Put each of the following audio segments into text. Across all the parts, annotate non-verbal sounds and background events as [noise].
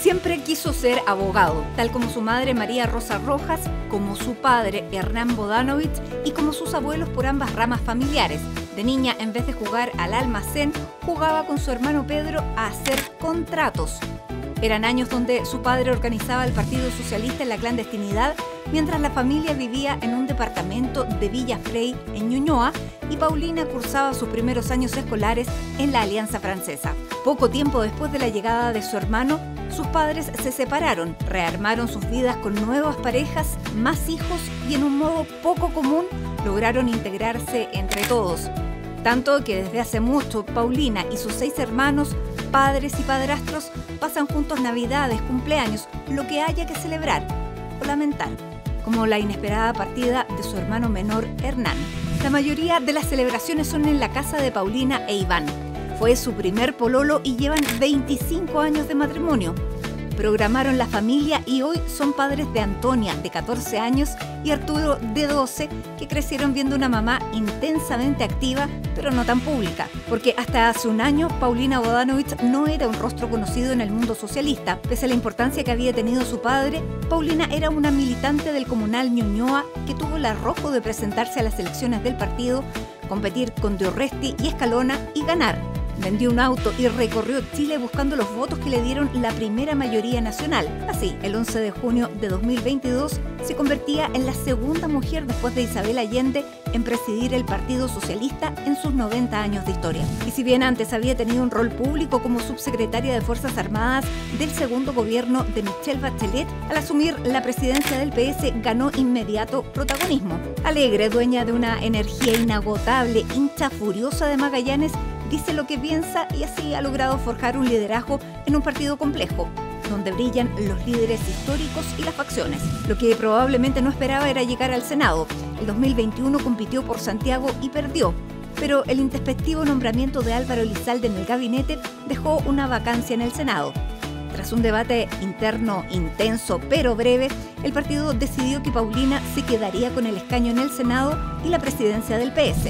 Siempre quiso ser abogado, tal como su madre María Rosa Rojas, como su padre Hernán Bodanovich y como sus abuelos por ambas ramas familiares. De niña, en vez de jugar al almacén, jugaba con su hermano Pedro a hacer contratos. Eran años donde su padre organizaba el Partido Socialista en la clandestinidad, mientras la familia vivía en un departamento de Villa Frey, en Ñuñoa, y Paulina cursaba sus primeros años escolares en la Alianza Francesa. Poco tiempo después de la llegada de su hermano, sus padres se separaron, rearmaron sus vidas con nuevas parejas, más hijos y en un modo poco común lograron integrarse entre todos. Tanto que desde hace mucho Paulina y sus seis hermanos, padres y padrastros pasan juntos navidades, cumpleaños, lo que haya que celebrar o lamentar, como la inesperada partida de su hermano menor Hernán. La mayoría de las celebraciones son en la casa de Paulina e Iván. Fue su primer pololo y llevan 25 años de matrimonio programaron la familia y hoy son padres de Antonia, de 14 años, y Arturo, de 12, que crecieron viendo una mamá intensamente activa, pero no tan pública. Porque hasta hace un año, Paulina Bodanovich no era un rostro conocido en el mundo socialista. Pese a la importancia que había tenido su padre, Paulina era una militante del comunal Ñuñoa que tuvo el arrojo de presentarse a las elecciones del partido, competir con Diorresti y Escalona y ganar vendió un auto y recorrió Chile buscando los votos que le dieron la primera mayoría nacional. Así, el 11 de junio de 2022 se convertía en la segunda mujer después de Isabel Allende en presidir el Partido Socialista en sus 90 años de historia. Y si bien antes había tenido un rol público como subsecretaria de Fuerzas Armadas del segundo gobierno de Michelle Bachelet, al asumir la presidencia del PS ganó inmediato protagonismo. Alegre, dueña de una energía inagotable, hincha furiosa de Magallanes, dice lo que piensa y así ha logrado forjar un liderazgo en un partido complejo, donde brillan los líderes históricos y las facciones. Lo que probablemente no esperaba era llegar al Senado. El 2021 compitió por Santiago y perdió, pero el introspectivo nombramiento de Álvaro Elizalde en el gabinete dejó una vacancia en el Senado. Tras un debate interno intenso pero breve, el partido decidió que Paulina se quedaría con el escaño en el Senado y la presidencia del PS.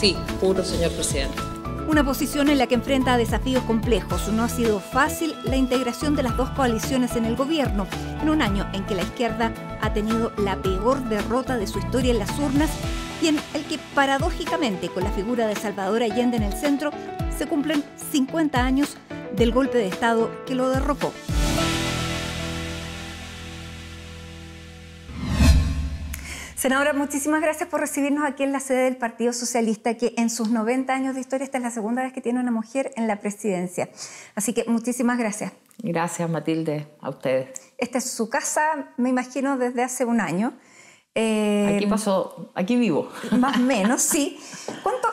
Sí, puro señor presidente. Una posición en la que enfrenta desafíos complejos. No ha sido fácil la integración de las dos coaliciones en el gobierno, en un año en que la izquierda ha tenido la peor derrota de su historia en las urnas y en el que paradójicamente con la figura de Salvador Allende en el centro se cumplen 50 años del golpe de Estado que lo derrocó. Senadora, muchísimas gracias por recibirnos aquí en la sede del Partido Socialista, que en sus 90 años de historia esta es la segunda vez que tiene una mujer en la presidencia. Así que muchísimas gracias. Gracias, Matilde, a ustedes. Esta es su casa, me imagino, desde hace un año. Eh, aquí pasó, aquí vivo. [laughs] Más o menos, sí. ¿Cuánto,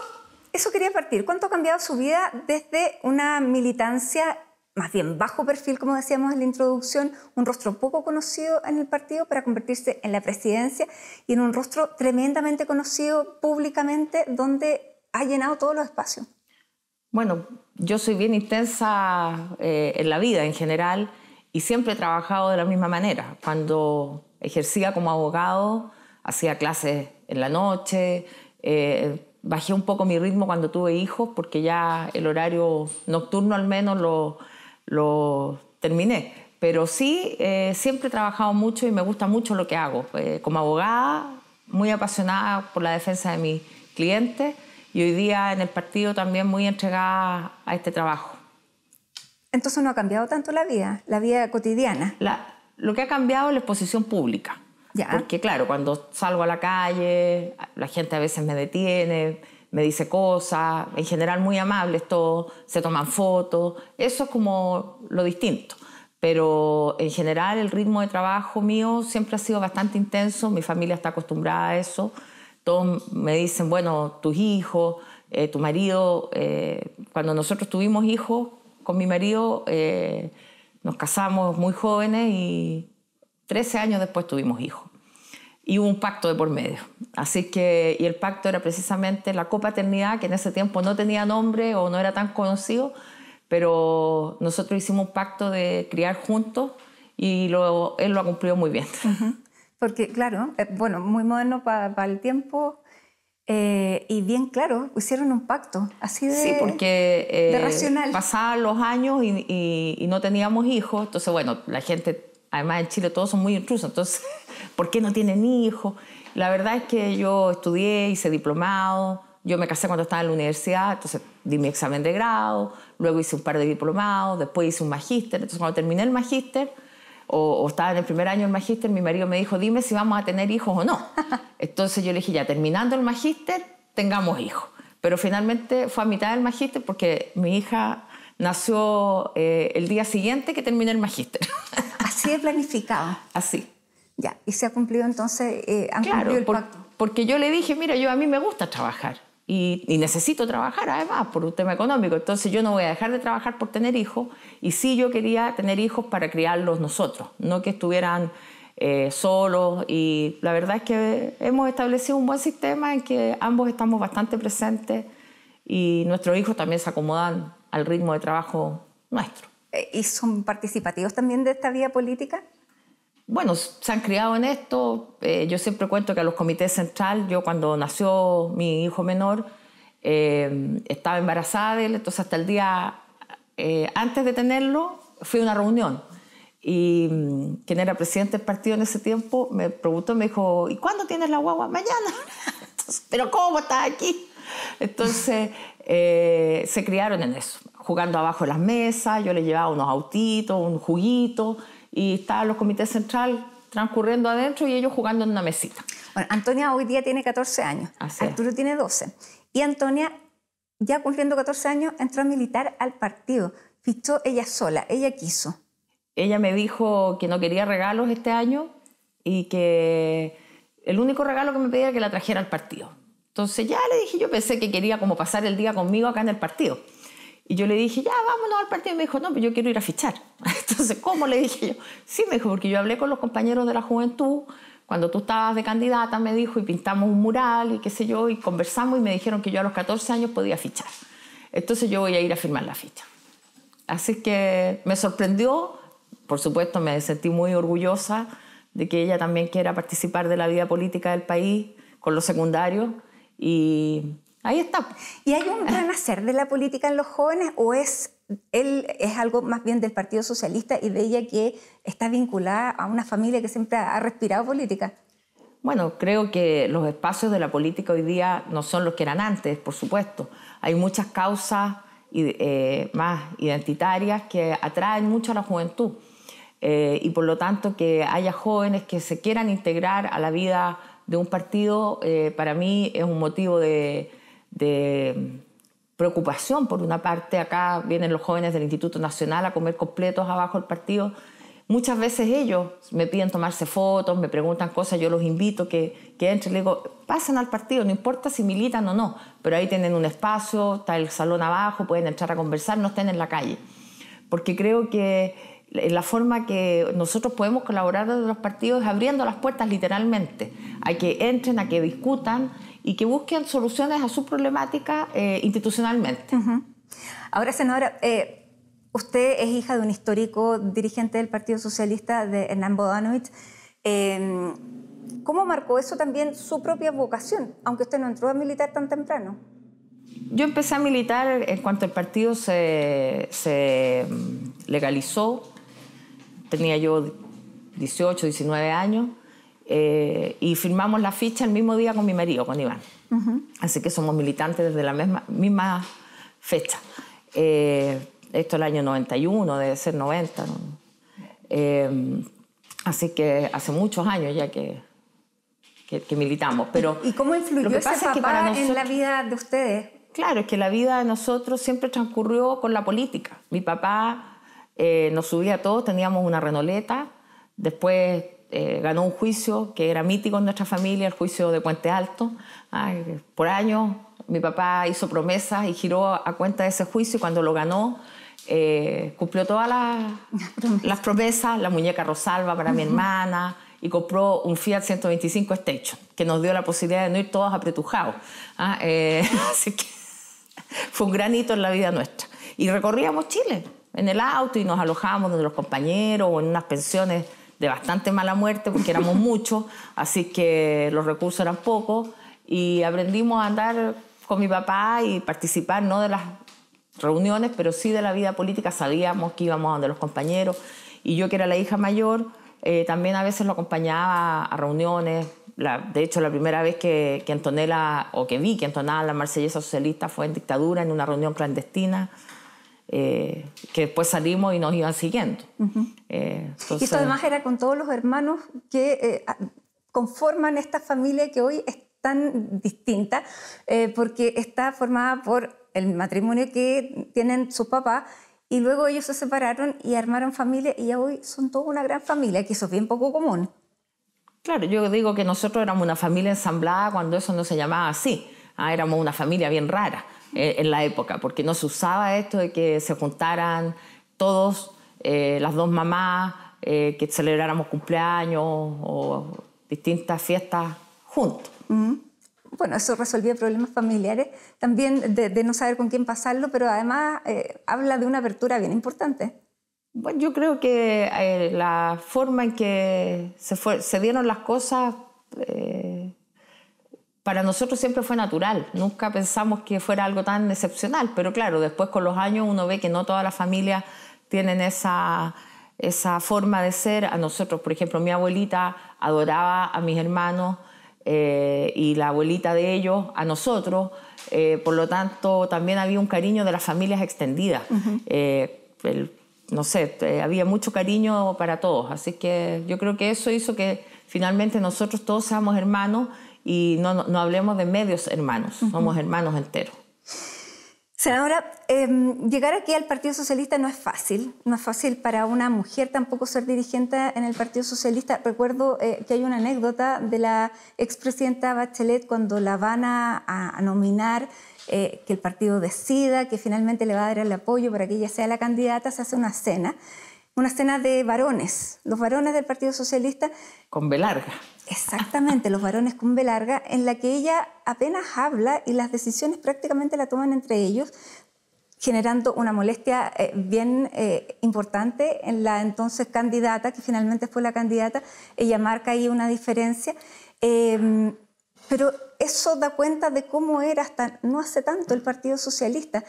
eso quería partir, ¿cuánto ha cambiado su vida desde una militancia más bien bajo perfil, como decíamos en la introducción, un rostro poco conocido en el partido para convertirse en la presidencia y en un rostro tremendamente conocido públicamente donde ha llenado todos los espacios. Bueno, yo soy bien intensa eh, en la vida en general y siempre he trabajado de la misma manera. Cuando ejercía como abogado, hacía clases en la noche, eh, bajé un poco mi ritmo cuando tuve hijos porque ya el horario nocturno al menos lo lo terminé. Pero sí, eh, siempre he trabajado mucho y me gusta mucho lo que hago. Eh, como abogada, muy apasionada por la defensa de mis clientes y hoy día en el partido también muy entregada a este trabajo. Entonces no ha cambiado tanto la vida, la vida cotidiana. lo que ha cambiado es la exposición pública. Porque claro, cuando salgo a la calle, la gente a veces me detiene, me dice cosas, en general muy amables todos, se toman fotos, eso es como lo distinto. Pero en general el ritmo de trabajo mío siempre ha sido bastante intenso, mi familia está acostumbrada a eso, todos me dicen, bueno, tus hijos, eh, tu marido, eh, cuando nosotros tuvimos hijos con mi marido, eh, nos casamos muy jóvenes y 13 años después tuvimos hijos y hubo un pacto de por medio. Así que, y el pacto era precisamente la copaternidad, que en ese tiempo no tenía nombre o no era tan conocido, pero nosotros hicimos un pacto de criar juntos y lo, él lo ha cumplido muy bien. Porque, claro, eh, bueno, muy moderno para el tiempo eh, y bien claro, hicieron un pacto, así de, sí, porque, eh, Pasaban los años y no teníamos hijos, entonces, bueno, la gente Además, en Chile todos son muy intrusos, entonces, [laughs] ¿por qué no tienen hijos? La verdad es que yo estudié, hice diplomado, yo me casé cuando estaba en la universidad, entonces di mi examen de grado, luego hice un par de diplomados, después hice un magíster, entonces cuando terminé el magíster, o, estaba en el primer año del magíster, mi marido me dijo, dime si vamos a tener hijos o no. [laughs] Entonces yo le dije, ya terminando el magíster, tengamos hijos. Pero finalmente fue a mitad del magíster porque mi hija nació eh, el día siguiente que terminé el magíster. [laughs] Así he planificado. Así. Ya, y se ha cumplido entonces, eh, claro, cumplido el pacto. Porque yo le dije, mira, yo a mí me gusta trabajar y, necesito trabajar además por un tema económico, entonces yo no voy a dejar de trabajar por tener hijos y sí yo quería tener hijos para criarlos nosotros, no que estuvieran eh, solos y la verdad es que hemos establecido un buen sistema en que ambos estamos bastante presentes y nuestros hijos también se acomodan al ritmo de trabajo nuestro. Eh, y son participativos también de esta vía política? Bueno, se han criado en esto. Eh, yo siempre cuento que a los comités central, yo cuando nació mi hijo menor, eh, estaba embarazada él, entonces hasta el día antes de tenerlo, fui a una reunión. Y mm, quien era presidente del partido en ese tiempo me preguntó, me dijo, ¿y cuándo tienes la guagua? Mañana. [laughs] Pero ¿cómo estás aquí? Entonces, se criaron en eso jugando abajo en las mesas, yo le llevaba unos autitos, un juguito, y estaban los comités central transcurriendo adentro y ellos jugando en una mesita. Bueno, Antonia hoy día tiene 14 años, Arturo tiene 12, y Antonia, ya cumpliendo 14 años, entró a militar al partido, fichó ella sola, ella quiso. Ella me dijo que no quería regalos este año y que el único regalo que me pedía era que la trajera al partido. Entonces ya le dije, yo pensé que quería como pasar el día conmigo acá en el partido. Y yo le dije, ya, vámonos al partido. Y me dijo, no, pero pues yo quiero ir a fichar. [laughs] Entonces, ¿cómo? Le dije yo. Sí, me dijo, porque yo hablé con los compañeros de la juventud. Cuando tú estabas de candidata, me dijo, y pintamos un mural y qué sé yo, y conversamos y me dijeron que yo a los 14 años podía fichar. Entonces yo voy a ir a firmar la ficha. Así que me sorprendió, por supuesto me sentí muy orgullosa de que ella también quiera participar de la vida política del país con los secundarios y Ahí está. ¿Y hay un renacer de la política en los jóvenes o es, él, es algo más bien del Partido Socialista y de ella que está vinculada a una familia que siempre ha respirado política? Bueno, creo que los espacios de la política hoy día no son los que eran antes, por supuesto. Hay muchas causas eh, más identitarias que atraen mucho a la juventud. Eh, y por lo tanto que haya jóvenes que se quieran integrar a la vida de un partido, eh, para mí es un motivo de, de preocupación. Por una parte, acá vienen los jóvenes del Instituto Nacional a comer completos abajo del partido. Muchas veces ellos me piden tomarse fotos, me preguntan cosas, yo los invito que, que entren, les digo, pasen al partido, no importa si militan o no, pero ahí tienen un espacio, está el salón abajo, pueden entrar a conversar, no estén en la calle. Porque creo que la forma que nosotros podemos colaborar desde los partidos es abriendo las puertas literalmente, a que entren, a que discutan, y que busquen soluciones a su problemática eh, institucionalmente. Ahora, senadora, eh, usted es hija de un histórico dirigente del Partido Socialista, de Hernán Bodanovich. Em, ¿Cómo marcó eso también su propia vocación, aunque usted no entró a militar tan temprano? Yo empecé a militar en cuanto el partido se, se mm, legalizó. Tenía yo 18, 19 años. Eh, y firmamos la ficha el mismo día con mi marido, con Iván. Así que somos militantes desde la misma, misma fecha. Eh, esto es el año 91, debe ser 90. Eh, así que hace muchos años ya que, que, militamos. Pero ¿Y cómo influyó ese papá en la vida de ustedes? Claro, es que la vida de nosotros siempre transcurrió con la política. Mi papá nos subía a todos, teníamos una renoleta, después eh, ganó un juicio que era mítico en nuestra familia, el juicio de Puente Alto. por años mi papá hizo promesas y giró a cuenta de ese juicio y cuando lo ganó eh, cumplió todas [laughs] las, promesas, la muñeca Rosalba para mi hermana y compró un Fiat 125 estecho que nos dio la posibilidad de no ir todos apretujados. ¿ah? Eh, [laughs] así que fue un gran hito en la vida nuestra. Y recorríamos Chile en el auto y nos alojábamos nuestros los compañeros o en unas pensiones de bastante mala muerte porque éramos muchos, así que los recursos eran pocos y aprendimos a andar con mi papá y participar, no de las reuniones, pero sí de la vida política. Sabíamos que íbamos a donde los compañeros y yo que era la hija mayor, eh, también a veces lo acompañaba a reuniones. de hecho, la primera vez que, que, entoné o que vi que Antonella la marsellesa socialista fue en dictadura, en una reunión clandestina. Eh, que después salimos y nos iban siguiendo. Eh, y esto además era con todos los hermanos que eh, conforman esta familia que hoy es tan distinta, porque está formada por el matrimonio que tienen sus papás y luego ellos se separaron y armaron familia y hoy son toda una gran familia, que eso es bien poco común. Claro, yo digo que nosotros éramos una familia ensamblada cuando eso no se llamaba así. Ah, éramos una familia bien rara. Eh, en la época, porque no se usaba esto de que se juntaran todos, eh, las dos mamás, eh, que celebráramos cumpleaños o distintas fiestas juntos. Bueno, eso resolvía problemas familiares, también de, no saber con quién pasarlo, pero además habla de una apertura bien importante. Bueno, yo creo que la forma en que se, se dieron las cosas para nosotros siempre fue natural, nunca pensamos que fuera algo tan excepcional, pero claro, después con los años uno ve que no todas las familias tienen esa, forma de ser. A nosotros, por ejemplo, mi abuelita adoraba a mis hermanos eh, y la abuelita de ellos a nosotros, eh, por lo tanto también había un cariño de las familias extendidas. Eh, no sé, había mucho cariño para todos, así que yo creo que eso hizo que finalmente nosotros todos seamos hermanos y no, hablemos de medios hermanos, somos hermanos enteros. Senadora, em, llegar aquí al Partido Socialista no es fácil, no es fácil para una mujer tampoco ser dirigente en el Partido Socialista. Recuerdo eh, que hay una anécdota de la expresidenta Bachelet cuando la van a, nominar, eh, que el partido decida, que finalmente le va a dar el apoyo para que ella sea la candidata, se hace una cena una escena de varones, los varones del Partido Socialista. Con velarga. Exactamente, los varones con velarga, en la que ella apenas habla y las decisiones prácticamente la toman entre ellos, generando una molestia eh, bien eh, importante en la entonces candidata, que finalmente fue la candidata, ella marca ahí una diferencia. Em, pero eso da cuenta de cómo era hasta no hace tanto el Partido Socialista.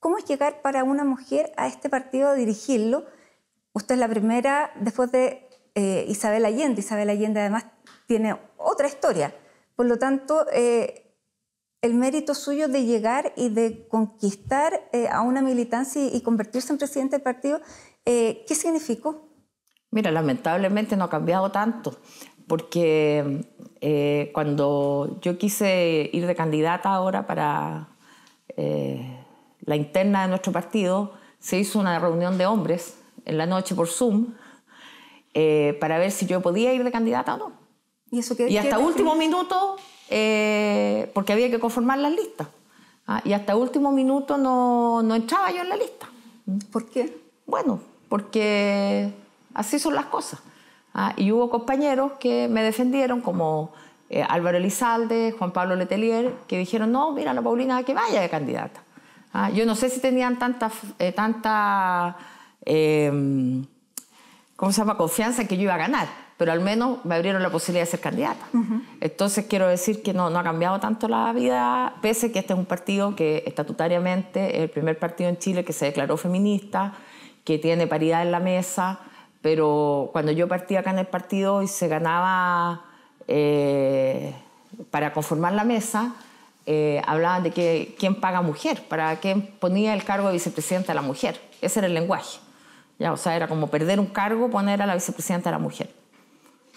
¿Cómo es llegar para una mujer a este partido a dirigirlo? Usted es la primera después de eh, Isabel Allende. Isabel Allende además tiene otra historia. Por lo tanto, eh, el mérito suyo de llegar y de conquistar eh, a una militancia y, y, convertirse en presidente del partido, ¿qué significó? Mira, lamentablemente no ha cambiado tanto, porque cuando yo quise ir de candidata ahora para la interna de nuestro partido, se hizo una reunión de hombres en la noche por Zoom eh, para ver si yo podía ir de candidata o no. Y, eso qué, y hasta último minuto, eh, porque había que conformar las listas, ¿ah? y hasta último minuto no, no entraba yo en la lista. ¿Por qué? Bueno, porque así son las cosas. ¿ah? y hubo compañeros que me defendieron, como eh, Álvaro Elizalde, Juan Pablo Letelier, que dijeron, no, mira, la Paulina, que vaya de candidata. ¿ah? yo no sé si tenían tanta, tanta Em, ¿cómo se llama?, confianza en que yo iba a ganar, pero al menos me abrieron la posibilidad de ser candidata. Entonces quiero decir que no, ha cambiado tanto la vida, pese que este es un partido que estatutariamente es el primer partido en Chile que se declaró feminista, que tiene paridad en la mesa, pero cuando yo partía acá en el partido y se ganaba eh, para conformar la mesa, eh, hablaban de que quién paga mujer, para quién ponía el cargo de vicepresidenta a la mujer. Ese era el lenguaje. Ya, o sea, era como perder un cargo, poner a la vicepresidenta de la mujer.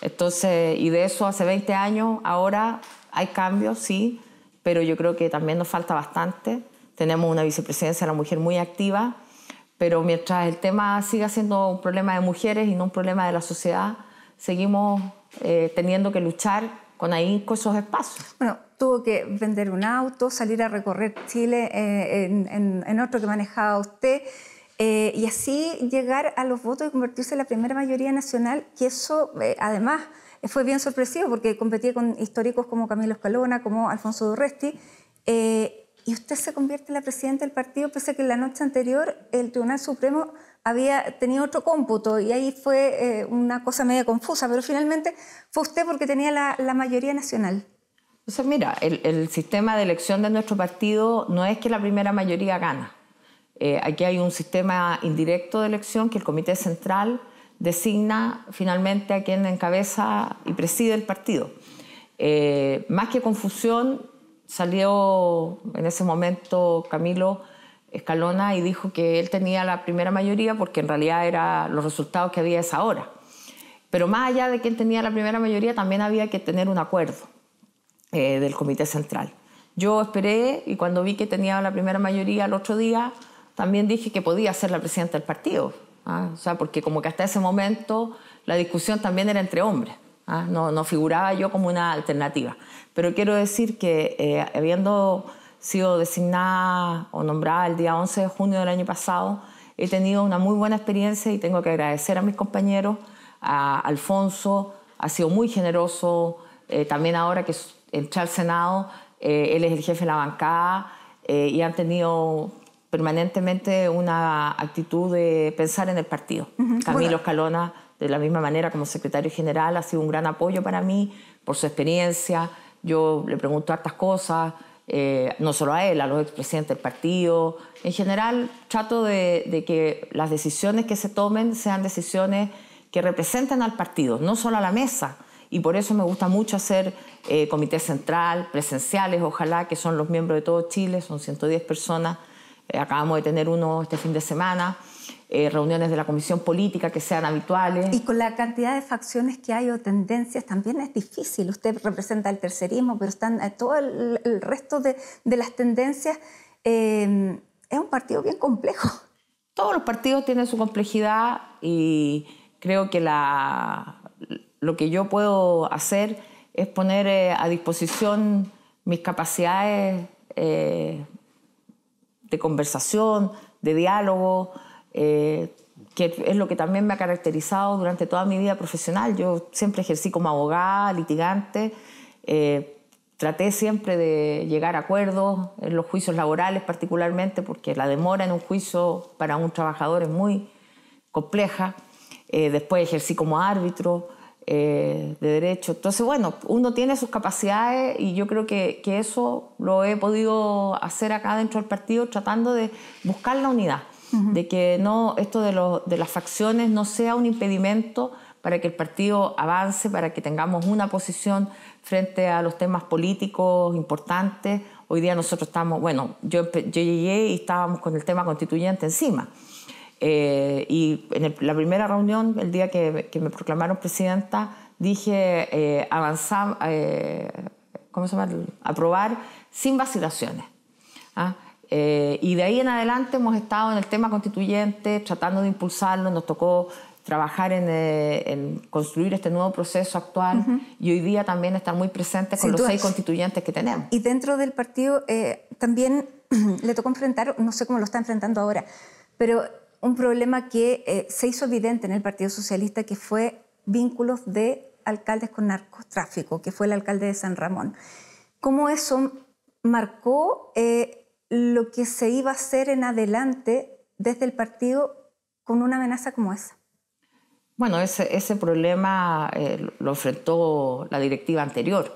Entonces, y de eso hace 20 años, ahora hay cambios, sí, pero yo creo que también nos falta bastante. Tenemos una vicepresidencia de la mujer muy activa, pero mientras el tema siga siendo un problema de mujeres y no un problema de la sociedad, seguimos eh, teniendo que luchar con ahí, con esos espacios. Bueno, tuvo que vender un auto, salir a recorrer Chile eh, en, en otro que manejaba usted. Eh, y así llegar a los votos y convertirse en la primera mayoría nacional, que eso eh, además fue bien sorpresivo porque competía con históricos como Camilo Escalona, como Alfonso Durresti, eh, y usted se convierte en la presidenta del partido, pese a que la noche anterior el Tribunal Supremo había tenido otro cómputo y ahí fue una cosa media confusa, pero finalmente fue usted porque tenía la, la mayoría nacional. O mira, el, el sistema de elección de nuestro partido no es que la primera mayoría gana. Eh, aquí hay un sistema indirecto de elección que el Comité Central designa finalmente a quien encabeza y preside el partido. Eh, más que confusión, salió en ese momento Camilo Escalona y dijo que él tenía la primera mayoría porque en realidad eran los resultados que había esa hora. Pero más allá de quien tenía la primera mayoría, también había que tener un acuerdo eh, del Comité Central. Yo esperé y cuando vi que tenía la primera mayoría el otro día, también dije que podía ser la presidenta del partido. ¿ah? O sea, porque como que hasta ese momento la discusión también era entre hombres. ¿ah? No, figuraba yo como una alternativa. Pero quiero decir que eh, habiendo sido designada o nombrada el día 11 de junio del año pasado, he tenido una muy buena experiencia y tengo que agradecer a mis compañeros, a Alfonso, ha sido muy generoso, eh, también ahora que entré al Senado, eh, él es el jefe de la bancada y han tenido permanentemente una actitud de pensar en el partido. Camilo Escalona, de la misma manera como secretario general, ha sido un gran apoyo para mí por su experiencia. Yo le pregunto hartas cosas, eh, no solo a él, a los expresidentes del partido. En general, trato de, que las decisiones que se tomen sean decisiones que representen al partido, no solo a la mesa. Y por eso me gusta mucho hacer eh, comité central, presenciales, ojalá, que son los miembros de todo Chile, son 110 personas eh, acabamos de tener uno este fin de semana. Eh, reuniones de la comisión política que sean habituales. Y con la cantidad de facciones que hay o tendencias también es difícil. Usted representa el tercerismo, pero están eh, todo el, resto de, las tendencias. Em, es un partido bien complejo. Todos los partidos tienen su complejidad y creo que lo que yo puedo hacer es poner a disposición mis capacidades de conversación, de diálogo, eh, que es lo que también me ha caracterizado durante toda mi vida profesional. Yo siempre ejercí como abogada, litigante, eh, traté siempre de llegar a acuerdos en los juicios laborales particularmente, porque la demora en un juicio para un trabajador es muy compleja. Eh, después ejercí como árbitro, eh, de derecho. Entonces, bueno, uno tiene sus capacidades y yo creo que, que eso lo he podido hacer acá dentro del partido tratando de buscar la unidad, de que no esto de, de las facciones no sea un impedimento para que el partido avance, para que tengamos una posición frente a los temas políticos importantes. Hoy día nosotros estamos, bueno, yo, yo llegué y estábamos con el tema constituyente encima. Eh, y en la primera reunión, el día que, me proclamaron presidenta, dije eh, avanzar, eh, ¿cómo se llama? Aprobar sin vacilaciones. ¿Ah? y de ahí en adelante hemos estado en el tema constituyente, tratando de impulsarlo, nos tocó trabajar en, construir este nuevo proceso actual y hoy día también estar muy presentes con los seis constituyentes que tenemos. Y dentro del partido también [clears throat] le tocó enfrentar, no sé cómo lo está enfrentando ahora, pero un problema que eh, se hizo evidente en el Partido Socialista, que fue vínculos de alcaldes con narcotráfico, que fue el alcalde de San Ramón. ¿Cómo eso marcó eh, lo que se iba a hacer en adelante desde el partido con una amenaza como esa? Bueno, ese, problema eh, lo enfrentó la directiva anterior.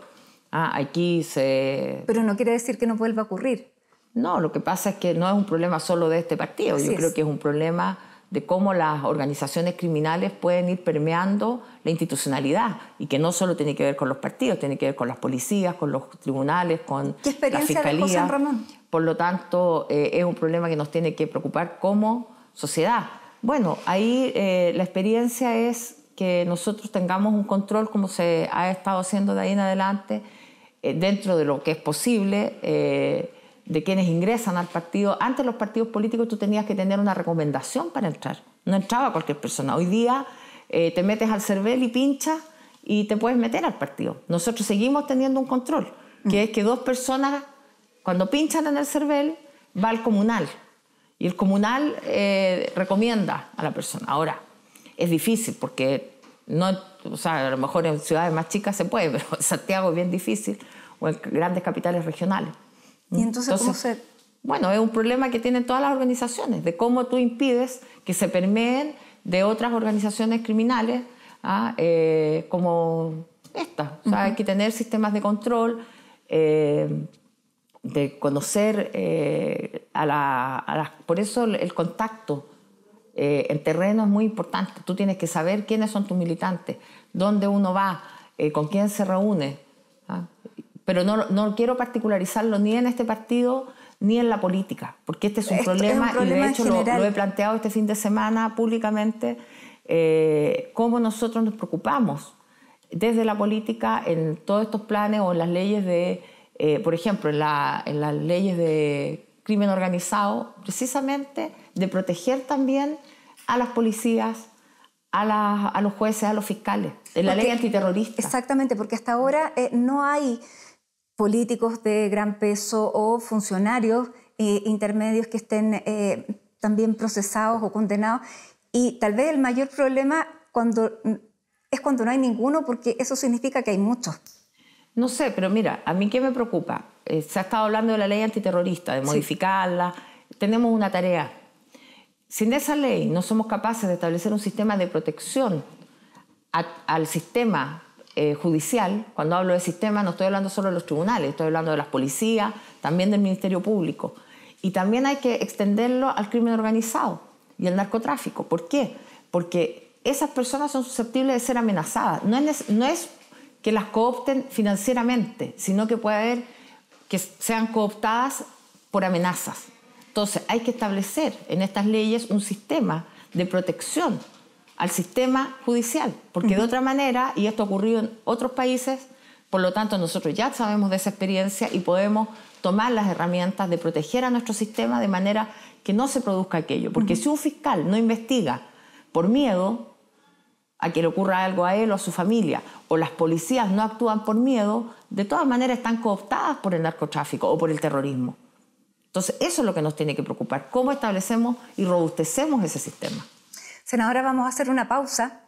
Ah, aquí se... Pero no quiere decir que no vuelva a ocurrir. No, lo que pasa es que no es un problema solo de este partido, yo creo que es un problema de cómo las organizaciones criminales pueden ir permeando la institucionalidad y que no solo tiene que ver con los partidos, tiene que ver con las policías, con los tribunales, con la fiscalía. De Ramón? Por lo tanto, eh, es un problema que nos tiene que preocupar como sociedad. Bueno, ahí eh, la experiencia es que nosotros tengamos un control como se ha estado haciendo de ahí en adelante eh, dentro de lo que es posible de quienes ingresan al partido, antes los partidos políticos tú tenías que tener una recomendación para entrar. No entraba cualquier persona. Hoy día eh, te metes al CERVEL y pinchas y te puedes meter al partido. Nosotros seguimos teniendo un control, que es que dos personas, cuando pinchan en el CERVEL, va al comunal. Y el comunal eh, recomienda a la persona. Ahora, es difícil porque no, o sea, a lo mejor en ciudades más chicas se puede, [laughs] pero en Santiago es bien difícil, o en grandes capitales regionales. ¿Mm? ¿Y entonces, Bueno, es un problema que tienen todas las organizaciones, de cómo tú impides que se permeen de otras organizaciones criminales ¿ah? eh, como esta. hay que tener sistemas de control, eh, de conocer eh, a las... por eso el contacto en terreno es muy importante. Tú tienes que saber quiénes son tus militantes, dónde uno va, con quién se reúne. Pero no, quiero particularizarlo ni en este partido ni en la política, porque este es un, problema, y de hecho lo, he planteado este fin de semana públicamente, eh, cómo nosotros nos preocupamos desde la política en todos estos planes o en las leyes de, eh, por ejemplo, en, las leyes de crimen organizado, precisamente de proteger también a las policías, a, los jueces, a los fiscales, en la ley antiterrorista. Exactamente, porque hasta ahora eh, no hay políticos de gran peso o funcionarios eh, intermedios que estén eh, también procesados o condenados. Y tal vez el mayor problema cuando, es cuando no hay ninguno, porque eso significa que hay muchos. No sé, pero mira, a mí qué me preocupa. Eh, se ha estado hablando de la ley antiterrorista, de modificarla. Tenemos una tarea. Sin esa ley no somos capaces de establecer un sistema de protección al sistema eh, judicial, cuando hablo de sistema no estoy hablando solo de los tribunales, estoy hablando de las policías, también del Ministerio Público. Y también hay que extenderlo al crimen organizado y al narcotráfico. ¿Por qué? Porque esas personas son susceptibles de ser amenazadas. No es, no es que las coopten financieramente, sino que puede haber que sean cooptadas por amenazas. Entonces, hay que establecer en estas leyes un sistema de protección al sistema judicial, porque de otra manera, y esto ha ocurrido en otros países, por lo tanto nosotros ya sabemos de esa experiencia y podemos tomar las herramientas de proteger a nuestro sistema de manera que no se produzca aquello, porque si un fiscal no investiga por miedo a que le ocurra algo a él o a su familia, o las policías no actúan por miedo, de todas maneras están cooptadas por el narcotráfico o por el terrorismo. Entonces, eso es lo que nos tiene que preocupar, cómo establecemos y robustecemos ese sistema. Senadora, vamos a hacer una pausa.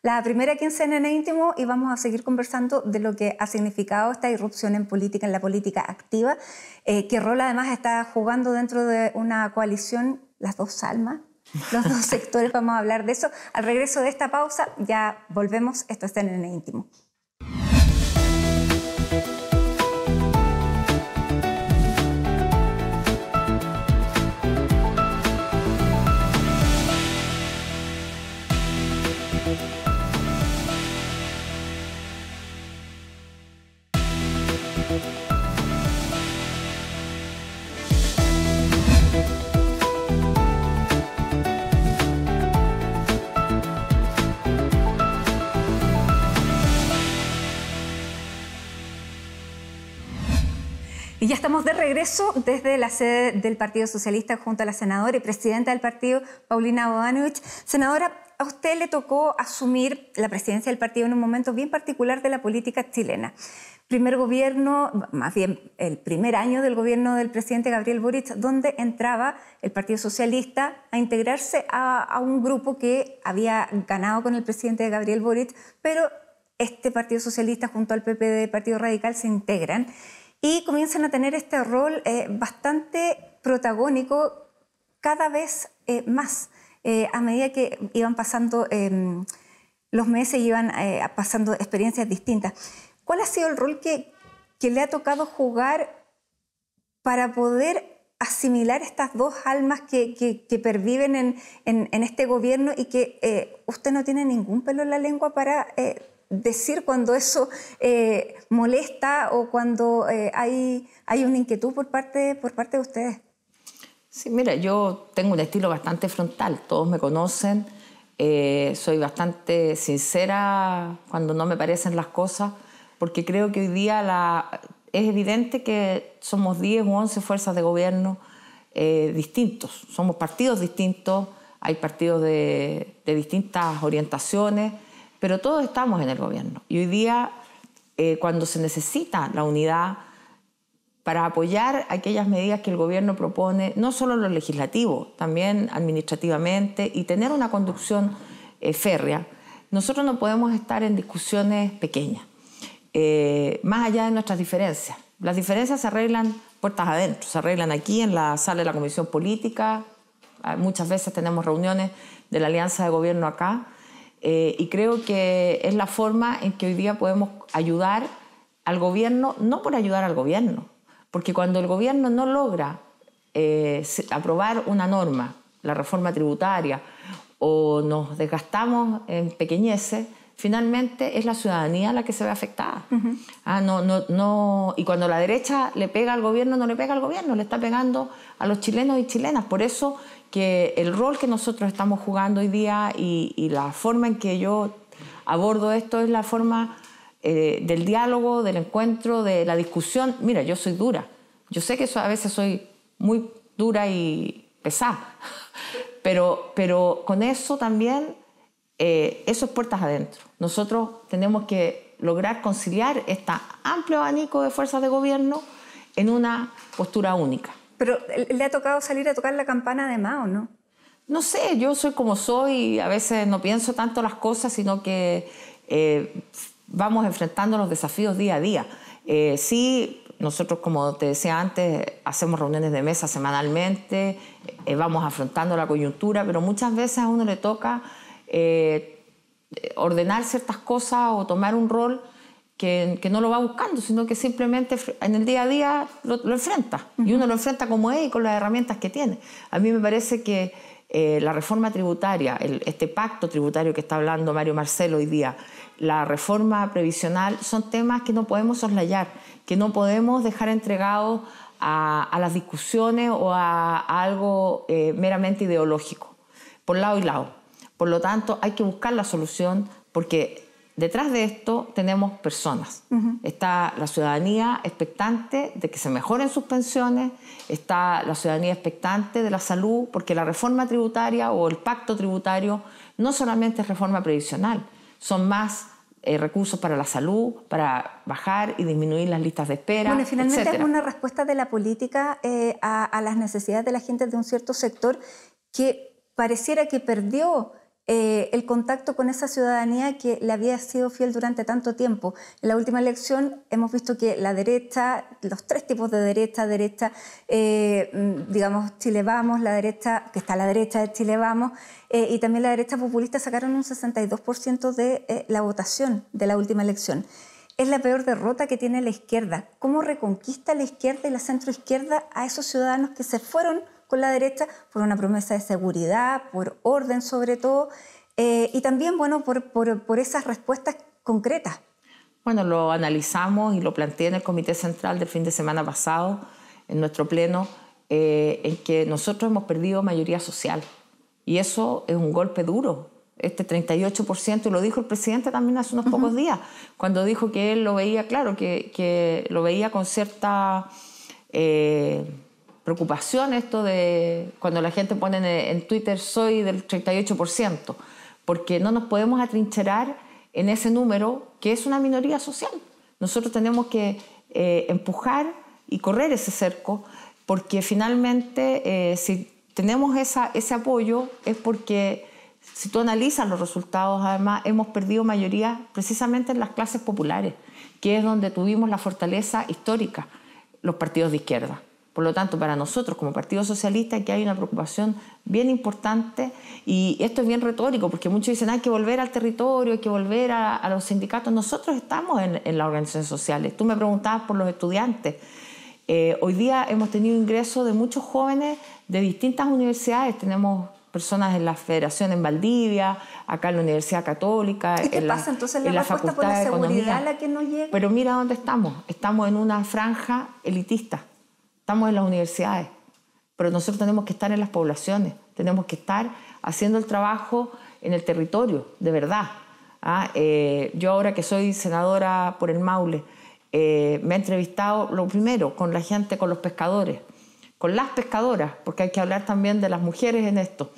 La primera quincena en íntimo y vamos a seguir conversando de lo que ha significado esta irrupción en política, en la política activa, eh, que rol además está jugando dentro de una coalición, las dos almas, los dos [laughs] sectores, vamos a hablar de eso. Al regreso de esta pausa ya volvemos, esto es CNN íntimo. de regreso desde la sede del Partido Socialista junto a la senadora y presidenta del partido, Paulina Bodanovich. Senadora, a usted le tocó asumir la presidencia del partido en un momento bien particular de la política chilena. Primer gobierno, más bien el primer año del gobierno del presidente Gabriel Boric, donde entraba el Partido Socialista a integrarse a, a un grupo que había ganado con el presidente Gabriel Boric, pero este Partido Socialista junto al PP de Partido Radical se integran y comienzan a tener este rol eh, bastante protagónico cada vez eh, más eh, a medida que iban pasando em, los meses, iban pasando experiencias distintas. ¿Cuál ha sido el rol que, que le ha tocado jugar para poder asimilar estas dos almas que, perviven en, este gobierno y que usted no tiene ningún pelo en la lengua para decir cuando eso eh, molesta o cuando eh, hay, hay una inquietud por parte, por parte de ustedes? Sí, mira, yo tengo un estilo bastante frontal, todos me conocen, eh, soy bastante sincera cuando no me parecen las cosas, porque creo que hoy día la, es evidente que somos 10 u 11 fuerzas de gobierno distintos, somos partidos distintos, hay partidos de, de distintas orientaciones pero todos estamos en el gobierno. Y hoy día, eh, cuando se necesita la unidad para apoyar aquellas medidas que el gobierno propone, no solo lo legislativo, también administrativamente, y tener una conducción eh, férrea, nosotros no podemos estar en discusiones pequeñas, eh, más allá de nuestras diferencias. Las diferencias se arreglan puertas adentro, se arreglan aquí en la sala de la Comisión Política, ah, muchas veces tenemos reuniones de la Alianza de Gobierno acá, eh, y creo que es la forma en que hoy día podemos ayudar al gobierno, no por ayudar al gobierno, porque cuando el gobierno no logra eh, aprobar una norma, la reforma tributaria, o nos desgastamos en pequeñeces, finalmente es la ciudadanía la que se ve afectada. Ah, no, Y cuando la derecha le pega al gobierno, no le pega al gobierno, le está pegando a los chilenos y chilenas. Por eso que el rol que nosotros estamos jugando hoy día y, la forma en que yo abordo esto es la forma eh, del diálogo, del encuentro, de la discusión. Mira, yo soy dura. Yo sé que a veces soy muy dura y pesada, [laughs] pero, pero con eso también, eh, eso es puertas adentro. Nosotros tenemos que lograr conciliar este amplio abanico de fuerzas de gobierno en una postura única. Pero le ha tocado salir a tocar la campana de Mao, ¿no? No sé, yo soy como soy, a veces no pienso tanto las cosas, sino que eh, vamos enfrentando los desafíos día a día. Eh, sí, nosotros, como te decía antes, hacemos reuniones de mesa semanalmente, eh, vamos afrontando la coyuntura, pero muchas veces a uno le toca ordenar ciertas cosas o tomar un rol que, no lo va buscando, sino que simplemente en el día a día lo, enfrenta. Y uno lo enfrenta como es y con las herramientas que tiene. A mí me parece que eh, la reforma tributaria, el, este pacto tributario que está hablando Mario Marcelo hoy día, la reforma previsional, son temas que no podemos soslayar, que no podemos dejar entregados a, las discusiones o a, algo eh, meramente ideológico, por lado y lado. Por lo tanto, hay que buscar la solución porque Detrás de esto tenemos personas. Está la ciudadanía expectante de que se mejoren sus pensiones, está la ciudadanía expectante de la salud, porque la reforma tributaria o el pacto tributario no solamente es reforma previsional, son más eh, recursos para la salud, para bajar y disminuir las listas de espera. Bueno, finalmente es una respuesta de la política eh, a las necesidades de la gente de un cierto sector que pareciera que perdió eh, el contacto con esa ciudadanía que le había sido fiel durante tanto tiempo. En la última elección hemos visto que la derecha, los tres tipos de derecha, derecha, eh, mm, digamos, Chile Vamos, la derecha, que está a la derecha de Chile Vamos, eh, y también la derecha populista sacaron un 62% de la votación de la última elección es la peor derrota que tiene la izquierda. ¿Cómo reconquista la izquierda y la centroizquierda a esos ciudadanos que se fueron con la derecha por una promesa de seguridad, por orden sobre todo, eh, y también bueno, por, por, por esas respuestas concretas. Bueno, lo analizamos y lo planteé en el Comité Central del fin de semana pasado, en nuestro pleno, eh, en que nosotros hemos perdido mayoría social. Y eso es un golpe duro. Este 38%, y lo dijo el presidente también hace unos pocos días, cuando dijo que él lo veía, claro, que, que lo veía con cierta... Eh, preocupación esto de cuando la gente pone en, Twitter soy del 38%, porque no nos podemos atrincherar en ese número que es una minoría social. Nosotros tenemos que eh, empujar y correr ese cerco, porque finalmente eh, si tenemos esa, ese apoyo es porque si tú analizas los resultados, además hemos perdido mayoría precisamente en las clases populares, que es donde tuvimos la fortaleza histórica, los partidos de izquierda. Por lo tanto, para nosotros como Partido Socialista aquí hay una preocupación bien importante y esto es bien retórico porque muchos dicen ah, hay que volver al territorio, hay que volver a, los sindicatos. Nosotros estamos en, las organizaciones sociales. Tú me preguntabas por los estudiantes. Eh, hoy día hemos tenido ingreso de muchos jóvenes de distintas universidades. Tenemos personas en la Federación en Valdivia, acá en la Universidad Católica. qué pasa la, entonces la, respuesta por la seguridad la que no llega? Pero mira dónde estamos. Estamos en una franja elitista estamos en las universidades, pero nosotros tenemos que estar en las poblaciones, tenemos que estar haciendo el trabajo en el territorio, de verdad. Ah, eh, yo ahora que soy senadora por el Maule, eh, me he entrevistado lo primero con la gente, con los pescadores, con las pescadoras, porque hay que hablar también de las mujeres en esto,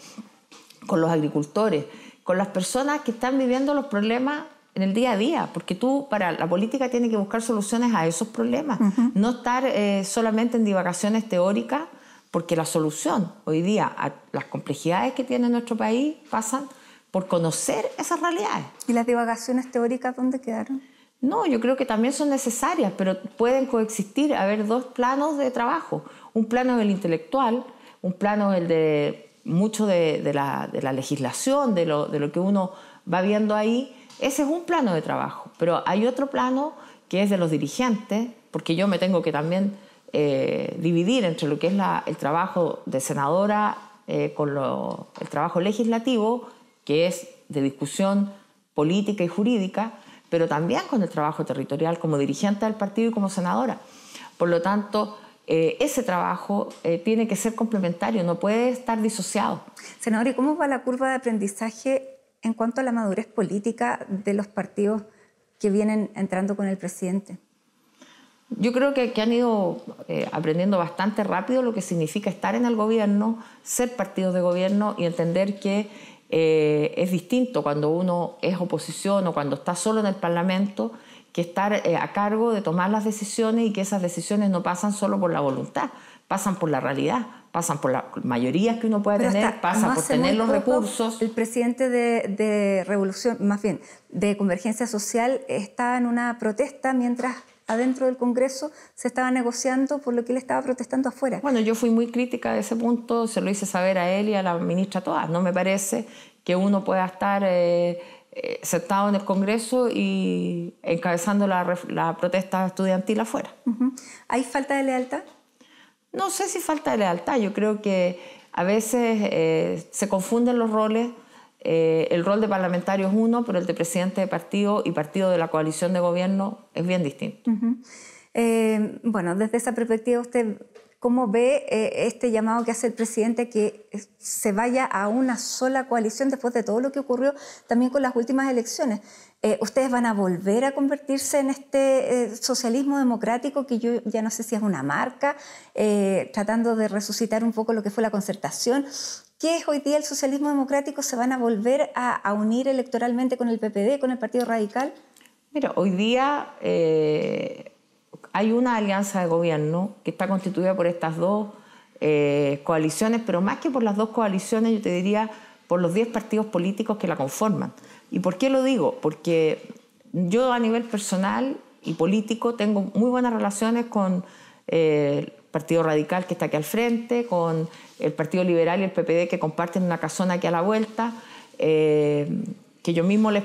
con los agricultores, con las personas que están viviendo los problemas en el día a día, porque tú para la política tienes que buscar soluciones a esos problemas, no estar eh, solamente en divagaciones teóricas, porque la solución hoy día a las complejidades que tiene nuestro país pasan por conocer esas realidades. ¿Y las divagaciones teóricas dónde quedaron? No, yo creo que también son necesarias, pero pueden coexistir, haber dos planos de trabajo, un plano del intelectual, un plano el de mucho de, la, legislación, de lo, de lo que uno va viendo ahí, ese es un plano de trabajo, pero hay otro plano que es de los dirigentes, porque yo me tengo que también eh, dividir entre lo que es el trabajo de senadora eh, con el trabajo legislativo, que es de discusión política y jurídica, pero también con el trabajo territorial como dirigente del partido y como senadora. Por lo tanto, eh, ese trabajo tiene que ser complementario, no puede estar disociado. Senadora, ¿y cómo va la curva de aprendizaje en cuanto a la madurez política de los partidos que vienen entrando con el presidente? Yo creo que, han ido eh, aprendiendo bastante rápido lo que significa estar en el gobierno, ser partidos de gobierno y entender que eh, es distinto cuando uno es oposición o cuando está solo en el Parlamento que estar eh, a cargo de tomar las decisiones y que esas decisiones no pasan solo por la voluntad, pasan por la realidad, pasan por las mayorías que uno puede tener, pasan por tener los recursos. El presidente de, Revolución, más bien, de Convergencia Social, estaba en una protesta mientras adentro del Congreso se estaba negociando por lo que él estaba protestando afuera. Bueno, yo fui muy crítica de ese punto, se lo hice saber a él y a la ministra todas. No me parece que uno pueda estar eh, eh, sentado en el Congreso y encabezando la protesta estudiantil afuera. ¿Hay falta de lealtad? No sé si falta de lealtad, yo creo que a veces eh, se confunden los roles. Eh, el rol de parlamentario es uno, pero el de presidente de partido y partido de la coalición de gobierno es bien distinto. Eh, bueno, desde esa perspectiva, usted cómo ve este llamado que hace el presidente que se vaya a una sola coalición después de todo lo que ocurrió también con las últimas elecciones. Eh, ustedes van a volver a convertirse en este eh, socialismo democrático que yo ya no sé si es una marca, eh, tratando de resucitar un poco lo que fue la concertación. ¿Qué es hoy día el socialismo democrático? ¿Se van a volver a, unir electoralmente con el PPD, con el Partido Radical? Mira, hoy día hay una alianza de gobierno que está constituida por estas dos coaliciones, pero más que por las dos coaliciones, yo te diría por los diez partidos políticos que la conforman ¿Y por qué lo digo? Porque yo a nivel personal y político tengo muy buenas relaciones con eh, el Partido Radical que está aquí al frente, con el Partido Liberal y el PPD que comparten una casona aquí a la vuelta, eh, que yo mismo les,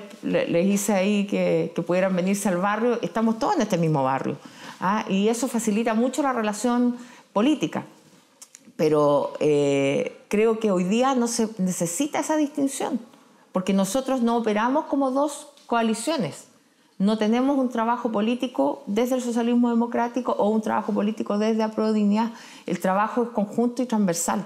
hice ahí que, pudieran venirse al barrio. Estamos todos en este mismo barrio. ¿ah? Y eso facilita mucho la relación política. Pero eh, creo que hoy día no se necesita esa distinción porque nosotros no operamos como dos coaliciones. No tenemos un trabajo político desde el socialismo democrático o un trabajo político desde la prodignidad. El trabajo es conjunto y transversal.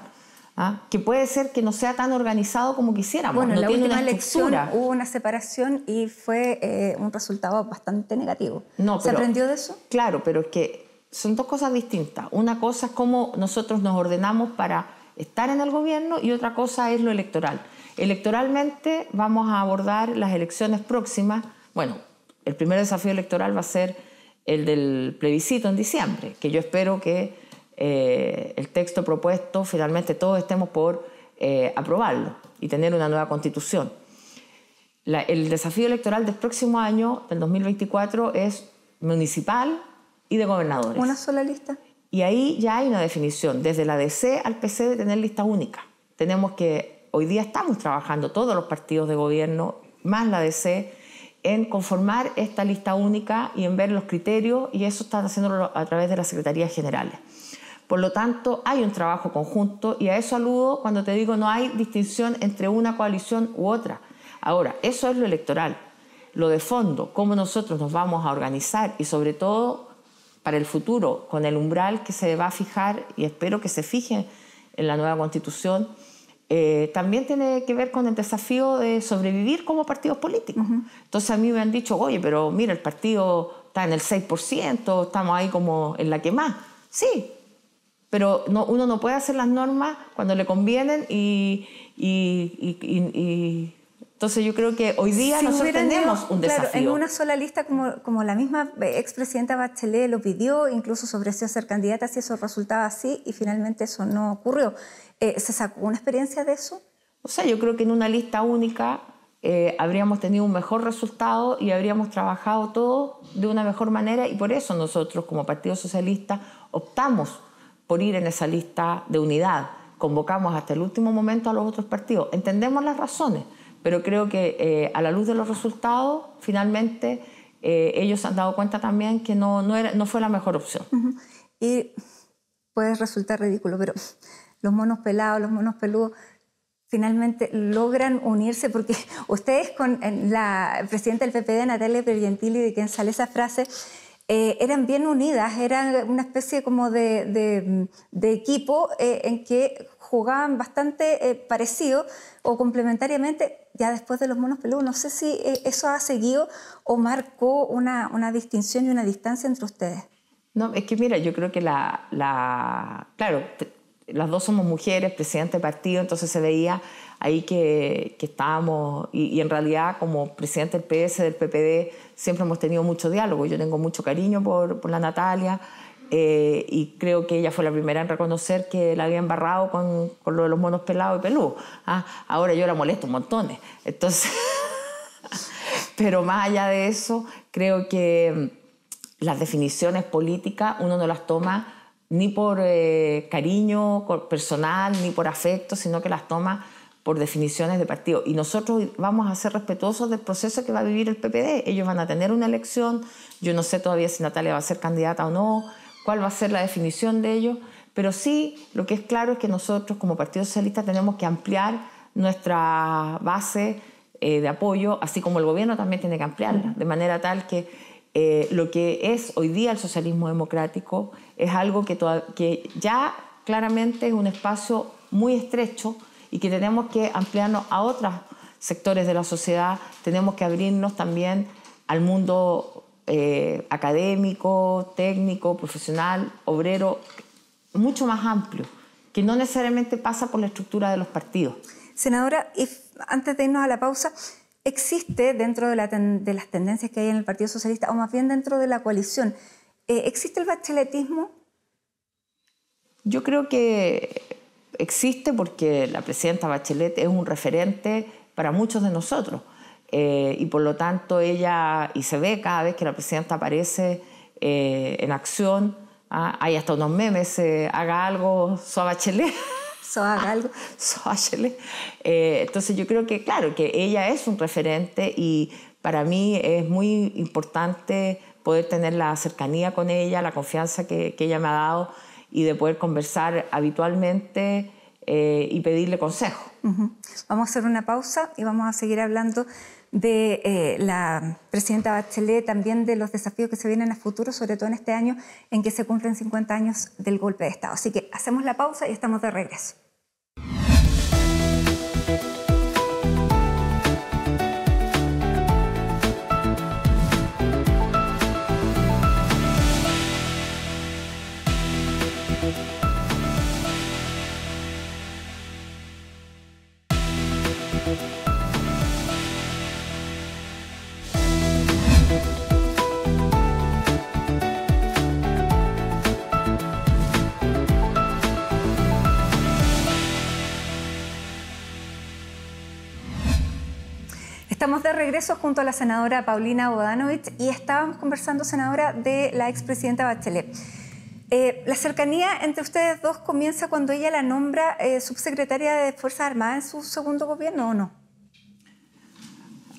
¿ah? que puede ser que no sea tan organizado como quisiéramos. Bueno, en la última elección hubo una separación y fue eh, un resultado bastante negativo. No, ¿Se aprendió de eso? Claro, pero es que son dos cosas distintas. Una cosa es cómo nosotros nos ordenamos para estar en el gobierno y otra cosa es lo electoral. Electoralmente vamos a abordar las elecciones próximas. Bueno, el primer desafío electoral va a ser el del plebiscito en diciembre, que yo espero que eh, el texto propuesto finalmente todos estemos por eh, aprobarlo y tener una nueva constitución. el desafío electoral del próximo año, del 2024, es municipal y de gobernadores. ¿Una sola lista? Y ahí ya hay una definición, desde la DC al PC, de tener lista única. Tenemos que hoy día estamos trabajando todos los partidos de gobierno, más la DC, en conformar esta lista única y en ver los criterios, y eso están haciéndolo a través de las secretarías generales. Por lo tanto, hay un trabajo conjunto y a eso aludo cuando te digo no hay distinción entre una coalición u otra. Ahora, eso es lo electoral. Lo de fondo, cómo nosotros nos vamos a organizar y sobre todo para el futuro, con el umbral que se va a fijar y espero que se fije en la nueva constitución, eh, también tiene que ver con el desafío de sobrevivir como partidos políticos. Entonces a mí me han dicho, oye, pero mira, el partido está en el 6%, estamos ahí como en la que más. Sí, pero no, uno no puede hacer las normas cuando le convienen y, entonces yo creo que hoy día nosotros tenemos un desafío. en una sola lista, como, como la misma expresidenta Bachelet lo pidió, incluso ofreció ser candidata si eso resultaba así y finalmente eso no ocurrió. Eh, ¿Se sacó una experiencia de eso? O sea, yo creo que en una lista única eh, habríamos tenido un mejor resultado y habríamos trabajado todos de una mejor manera y por eso nosotros como Partido Socialista optamos por ir en esa lista de unidad. Convocamos hasta el último momento a los otros partidos. Entendemos las razones, pero creo que eh, a la luz de los resultados, finalmente ellos han dado cuenta también que no, no, fue la mejor opción. Y puede resultar ridículo, pero los monos pelados, los monos peludos, finalmente logran unirse, porque [laughs] ustedes con la presidenta del PPD, Natalia Pergentili, de quien sale esa frase, eh, eran bien unidas, eran una especie como de, equipo eh, en que jugaban bastante eh, parecido o complementariamente, ya después de los monos peludos. No sé si eso ha seguido o marcó una, una distinción y una distancia entre ustedes. No, es que mira, yo creo que la, la claro, las dos somos mujeres, presidente de partido, entonces se veía ahí que, estábamos, y, en realidad como presidente del PS, del PPD, siempre hemos tenido mucho diálogo, yo tengo mucho cariño por, la Natalia, eh, y creo que ella fue la primera en reconocer que la había embarrado con, lo de los monos pelados y peludos. ¿ah? ahora yo la molesto un Entonces, [laughs] pero más allá de eso, creo que las definiciones políticas uno no las toma ni por eh, cariño personal, ni por afecto, sino que las toma por definiciones de partido. Y nosotros vamos a ser respetuosos del proceso que va a vivir el PPD. Ellos van a tener una elección, yo no sé todavía si Natalia va a ser candidata o no, cuál va a ser la definición de ellos, pero sí lo que es claro es que nosotros como Partido Socialista tenemos que ampliar nuestra base eh, de apoyo, así como el gobierno también tiene que ampliarla, de manera tal que eh, lo que es hoy día el socialismo democrático es algo que, que ya claramente es un espacio muy estrecho y que tenemos que ampliarnos a otros sectores de la sociedad, tenemos que abrirnos también al mundo eh, académico, técnico, profesional, obrero, mucho más amplio, que no necesariamente pasa por la estructura de los partidos. Senadora, antes de irnos a la pausa, existe dentro de, las tendencias que hay en el Partido Socialista, o más bien dentro de la coalición, eh, ¿existe el bacheletismo? Yo creo que existe porque la presidenta Bachelet es un referente para muchos de nosotros. Eh, y por lo tanto ella, y se ve cada vez que la presidenta aparece eh, en acción, ¿ah? hay hasta unos memes, haga algo, su Bachelet. [laughs] so haga algo, [laughs] so eh, entonces yo creo que, claro, que ella es un referente y para mí es muy importante poder tener la cercanía con ella, la confianza que, ella me ha dado y de poder conversar habitualmente eh, y pedirle consejo. Vamos a hacer una pausa y vamos a seguir hablando de eh, la presidenta Bachelet, también de los desafíos que se vienen a futuro, sobre todo en este año en que se cumplen 50 años del golpe de Estado. Así que hacemos la pausa y estamos de regreso. Estamos de regreso junto a la senadora Paulina Bodanovich y estábamos conversando, senadora, de la expresidenta Bachelet. Eh, la cercanía entre ustedes dos comienza cuando ella la nombra eh, subsecretaria de Fuerzas Armadas en su segundo gobierno o no?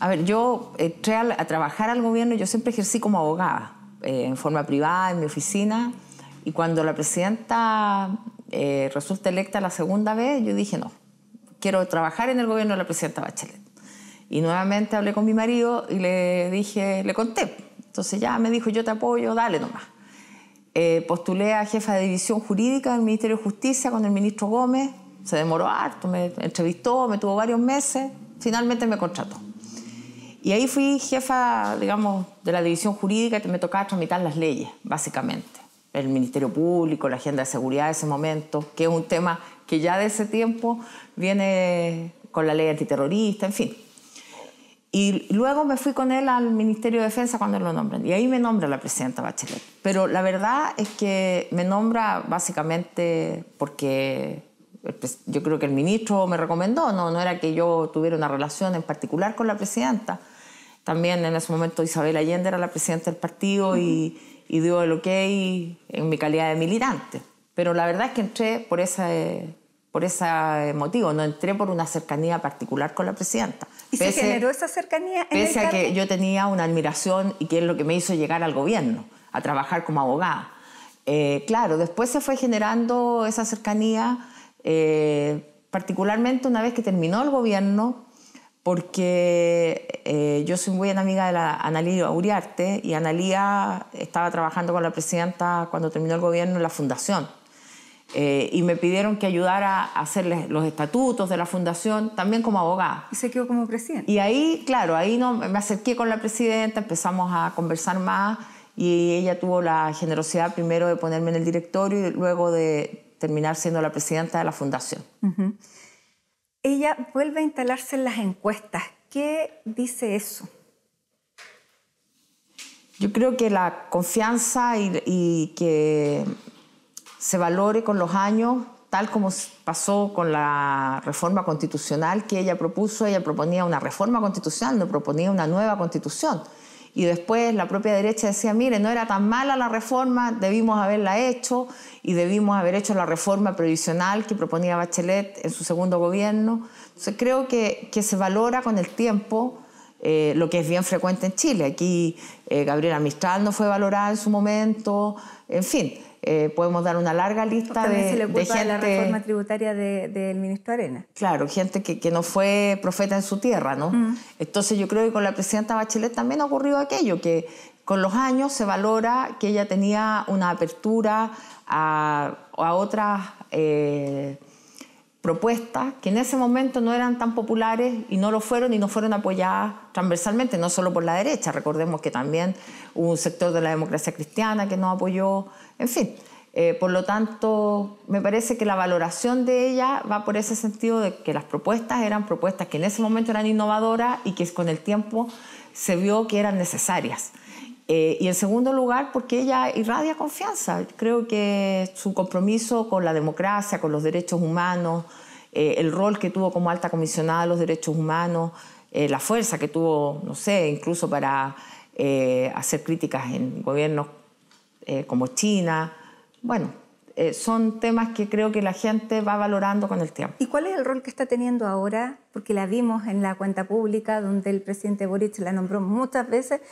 A ver, yo entré a, trabajar al gobierno, yo siempre ejercí como abogada, eh, en forma privada, en mi oficina, y cuando la presidenta resulta electa la segunda vez, yo dije, no, quiero trabajar en el gobierno de la presidenta Bachelet. Y nuevamente hablé con mi marido y le dije, le conté. Entonces ya me dijo, yo te apoyo, dale nomás. Eh, postulé a jefa de división jurídica del Ministerio de Justicia con el ministro Gómez. Se demoró harto, me entrevistó, me tuvo varios meses. Finalmente me contrató. Y ahí fui jefa, digamos, de la división jurídica y me tocaba tramitar las leyes, básicamente. El Ministerio Público, la agenda de seguridad de ese momento, que es un tema que ya de ese tiempo viene con la ley antiterrorista, en fin. Y luego me fui con él al Ministerio de Defensa cuando lo nombran. Y ahí me nombra la presidenta Bachelet. Pero la verdad es que me nombra básicamente porque pues, yo creo que el ministro me recomendó, no, no era que yo tuviera una relación en particular con la presidenta. También en ese momento Isabel Allende era la presidenta del partido y, y dio el ok en mi calidad de militante. Pero la verdad es que entré por esa eh, por ese eh, motivo, no entré por una cercanía particular con la presidenta. ¿Y se generó esa cercanía? En pese a que yo tenía una admiración y que es lo que me hizo llegar al gobierno, a trabajar como abogada. Eh, claro, después se fue generando esa cercanía, eh, particularmente una vez que terminó el gobierno, porque yo soy muy buena amiga de la Analía Uriarte y Analía estaba trabajando con la presidenta cuando terminó el gobierno en la fundación eh, y me pidieron que ayudara a hacerles los estatutos de la fundación, también como abogada. Y se quedó como presidenta. Y ahí, claro, ahí no, me acerqué con la presidenta, empezamos a conversar más y ella tuvo la generosidad primero de ponerme en el directorio y luego de terminar siendo la presidenta de la fundación. Ella vuelve a instalarse en las encuestas. ¿Qué dice eso? Yo creo que la confianza y que se valore con los años, tal como pasó con la reforma constitucional que ella propuso, ella proponía una reforma constitucional, no proponía una nueva constitución. Y después la propia derecha decía, mire, no era tan mala la reforma, debimos haberla hecho y debimos haber hecho la reforma provisional que proponía Bachelet en su segundo gobierno. Entonces creo que, se valora con el tiempo eh, lo que es bien frecuente en Chile. Aquí eh, Gabriela Mistral no fue valorada en su momento, en fin. Eh, podemos dar una larga lista de, se le de la reforma tributaria del ministro Arena. Claro, gente que, que, no fue profeta en su tierra, ¿no? Mm. Entonces yo creo que con la presidenta Bachelet también ha ocurrido aquello, que con los años se valora que ella tenía una apertura a, otras... Eh, propuestas que en ese momento no eran tan populares y no lo fueron y no fueron apoyadas transversalmente, no solo por la derecha, recordemos que también hubo un sector de la democracia cristiana que no apoyó, en fin. Eh, por lo tanto, me parece que la valoración de ella va por ese sentido de que las propuestas eran propuestas que en ese momento eran innovadoras y que con el tiempo se vio que eran necesarias. Eh, y en segundo lugar, porque ella irradia confianza. Creo que su compromiso con la democracia, con los derechos humanos, eh, el rol que tuvo como alta comisionada de los derechos humanos, eh, la fuerza que tuvo, no sé, incluso para hacer críticas en gobiernos como China. Bueno, son temas que creo que la gente va valorando con el tiempo. ¿Y cuál es el rol que está teniendo ahora? Porque la vimos en la cuenta pública, donde el presidente Boric la nombró muchas veces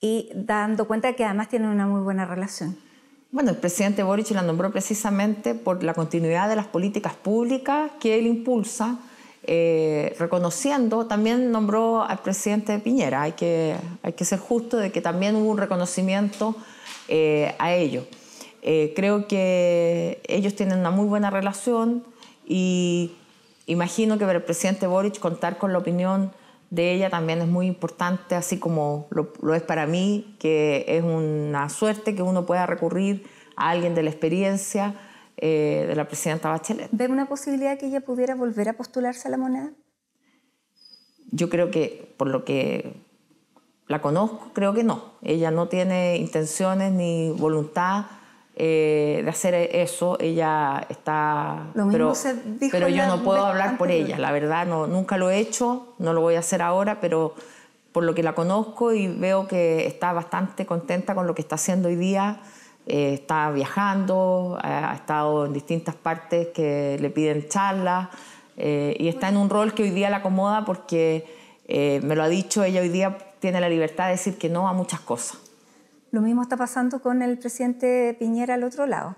y dando cuenta que además tienen una muy buena relación. Bueno, el presidente Boric la nombró precisamente por la continuidad de las políticas públicas que él impulsa, eh, reconociendo, también nombró al presidente Piñera, hay que, hay que ser justo de que también hubo un reconocimiento eh, a ello. Eh, creo que ellos tienen una muy buena relación y imagino que para el presidente Boric contar con la opinión de ella también es muy importante, así como lo, es para mí, que es una suerte que uno pueda recurrir a alguien de la experiencia eh, de la presidenta Bachelet. ¿Ve una posibilidad que ella pudiera volver a postularse a la moneda? Yo creo que, por lo que la conozco, creo que no. Ella no tiene intenciones ni voluntad eh, de hacer eso, ella está... pero, yo no puedo hablar por ella, la verdad, no, nunca lo he hecho, no lo voy a hacer ahora, pero por lo que la conozco y veo que está bastante contenta con lo que está haciendo hoy día, eh, está viajando, ha estado en distintas partes que le piden charlas eh, y está en un rol que hoy día la acomoda porque me lo ha dicho, ella hoy día tiene la libertad de decir que no a muchas cosas. Lo mismo está pasando con el presidente Piñera al otro lado.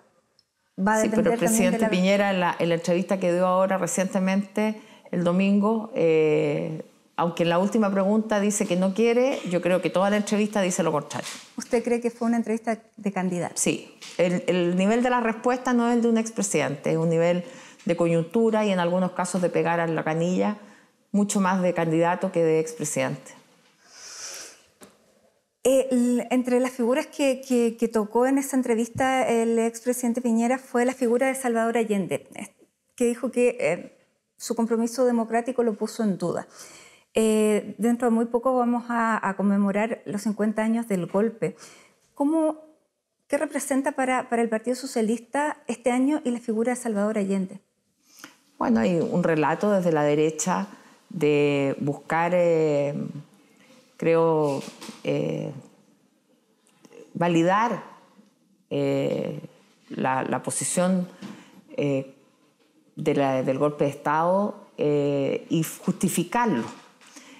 sí, pero el presidente Piñera en la, entrevista que dio ahora recientemente, el domingo, eh, aunque en la última pregunta dice que no quiere, yo creo que toda la entrevista dice lo contrario. ¿Usted cree que fue una entrevista de candidato? Sí, el, el nivel de la respuesta no es el de un expresidente, es un nivel de coyuntura y en algunos casos de pegar a la canilla, mucho más de candidato que de expresidente. Eh, entre las figuras que, tocó en esa entrevista el expresidente Piñera fue la figura de Salvador Allende, eh, que dijo que eh, su compromiso democrático lo puso en duda. dentro de muy poco vamos a, conmemorar los 50 años del golpe. ¿Cómo, ¿Qué representa para, el Partido Socialista este año y la figura de Salvador Allende? Bueno, hay un relato desde la derecha de buscar creo, eh, validar eh, la, posición eh, del golpe de Estado y justificarlo.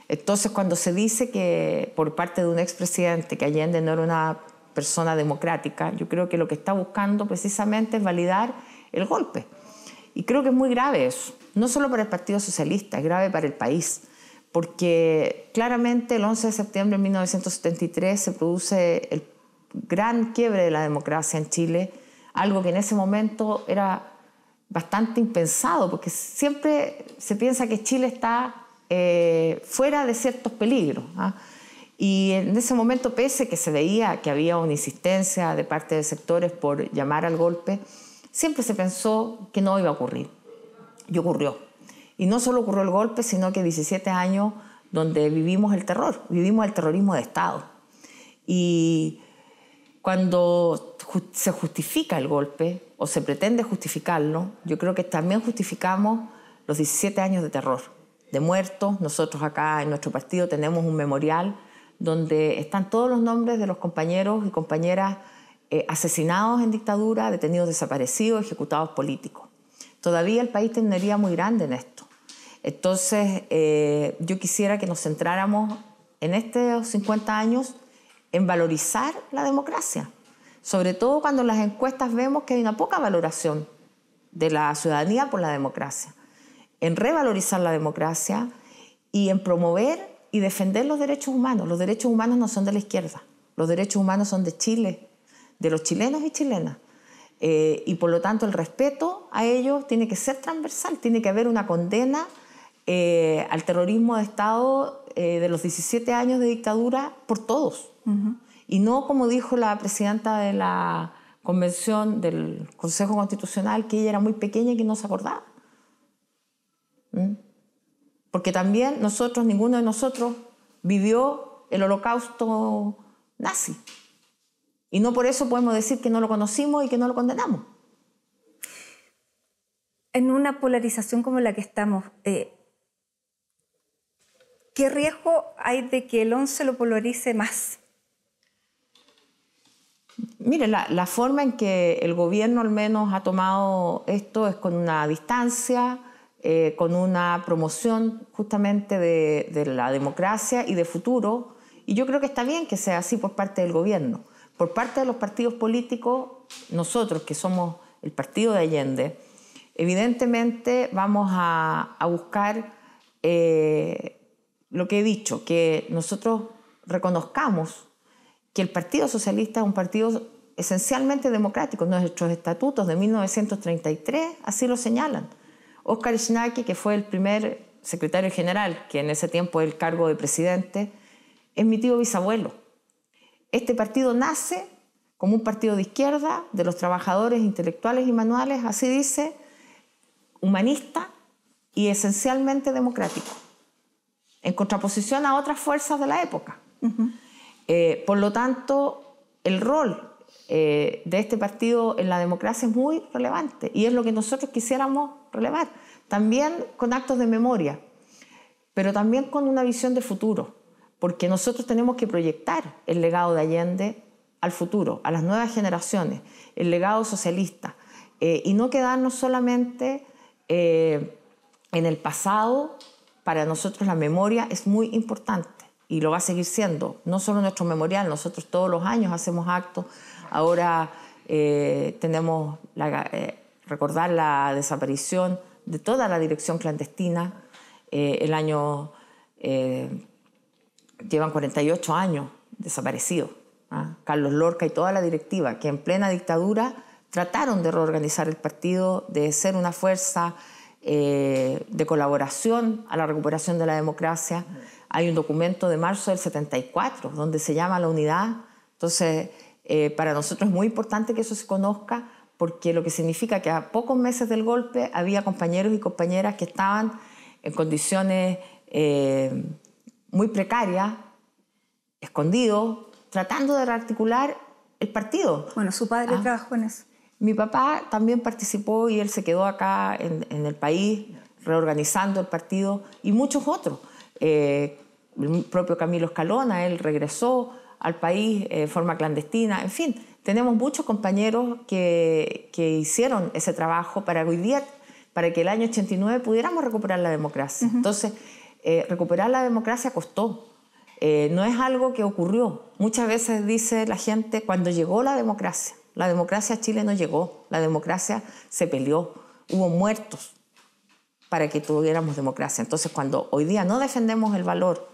Entonces, cuando se dice que por parte de un expresidente que Allende no era una persona democrática, yo creo que lo que está buscando precisamente es validar el golpe. Y creo que es muy grave eso, no solo para el Partido Socialista, es grave para el país porque claramente el 11 de septiembre de 1973 se produce el gran quiebre de la democracia en Chile, algo que en ese momento era bastante impensado, porque siempre se piensa que Chile está eh, fuera de ciertos peligros. ¿ah? Y en ese momento, pese que se veía que había una insistencia de parte de sectores por llamar al golpe, siempre se pensó que no iba a ocurrir. Y ocurrió. Y no solo ocurrió el golpe, sino que 17 años donde vivimos el terror, vivimos el terrorismo de Estado. Y cuando se justifica el golpe o se pretende justificarlo, yo creo que también justificamos los 17 años de terror, de muertos. Nosotros acá en nuestro partido tenemos un memorial donde están todos los nombres de los compañeros y compañeras eh, asesinados en dictadura, detenidos desaparecidos, ejecutados políticos todavía el país tendría muy grande en esto. Entonces, eh, yo quisiera que nos centráramos en estos 50 años en valorizar la democracia, sobre todo cuando en las encuestas vemos que hay una poca valoración de la ciudadanía por la democracia, en revalorizar la democracia y en promover y defender los derechos humanos. Los derechos humanos no son de la izquierda, los derechos humanos son de Chile, de los chilenos y chilenas. Eh, y por lo tanto el respeto a ellos tiene que ser transversal, tiene que haber una condena eh, al terrorismo de Estado eh, de los 17 años de dictadura por todos. Y no como dijo la presidenta de la convención del Consejo Constitucional, que ella era muy pequeña y que no se acordaba. ¿Mm? Porque también nosotros, ninguno de nosotros vivió el holocausto nazi. Y no por eso podemos decir que no lo conocimos y que no lo condenamos. En una polarización como la que estamos, eh, ¿qué riesgo hay de que el 11 lo polarice más? Mire, la, forma en que el gobierno al menos ha tomado esto es con una distancia, eh, con una promoción justamente de, la democracia y de futuro. Y yo creo que está bien que sea así por parte del gobierno por parte de los partidos políticos, nosotros que somos el partido de Allende, evidentemente vamos a, buscar eh, lo que he dicho, que nosotros reconozcamos que el Partido Socialista es un partido esencialmente democrático. Nuestros estatutos de 1933 así lo señalan. Oscar Schnacke, que fue el primer secretario general, que en ese tiempo era el cargo de presidente, es mi tío bisabuelo. Este partido nace como un partido de izquierda, de los trabajadores intelectuales y manuales, así dice, humanista y esencialmente democrático, en contraposición a otras fuerzas de la época. Eh, por lo tanto, el rol eh, de este partido en la democracia es muy relevante y es lo que nosotros quisiéramos relevar, también con actos de memoria, pero también con una visión de futuro porque nosotros tenemos que proyectar el legado de Allende al futuro, a las nuevas generaciones, el legado socialista, eh, y no quedarnos solamente eh, en el pasado. Para nosotros la memoria es muy importante y lo va a seguir siendo, no solo nuestro memorial, nosotros todos los años hacemos actos, ahora eh, tenemos recordar la desaparición de toda la dirección clandestina el año llevan 48 años desaparecidos. ¿ah? Carlos Lorca y toda la directiva, que en plena dictadura trataron de reorganizar el partido, de ser una fuerza eh, de colaboración a la recuperación de la democracia. Hay un documento de marzo del 74 donde se llama la unidad. Entonces, eh, para nosotros es muy importante que eso se conozca porque lo que significa que a pocos meses del golpe había compañeros y compañeras que estaban en condiciones... Eh, muy precaria, escondido, tratando de rearticular el partido. Bueno, su padre ah. trabajó en eso. Mi papá también participó y él se quedó acá en, el país reorganizando el partido y muchos otros. Eh, el propio Camilo Escalona, él regresó al país eh, de forma clandestina, en fin, tenemos muchos compañeros que, que, hicieron ese trabajo para hoy para que el año 89 pudiéramos recuperar la democracia. Entonces, eh, recuperar la democracia costó. Eh, no es algo que ocurrió. Muchas veces dice la gente, cuando llegó la democracia, la democracia a Chile no llegó, la democracia se peleó, hubo muertos para que tuviéramos democracia. Entonces, cuando hoy día no defendemos el valor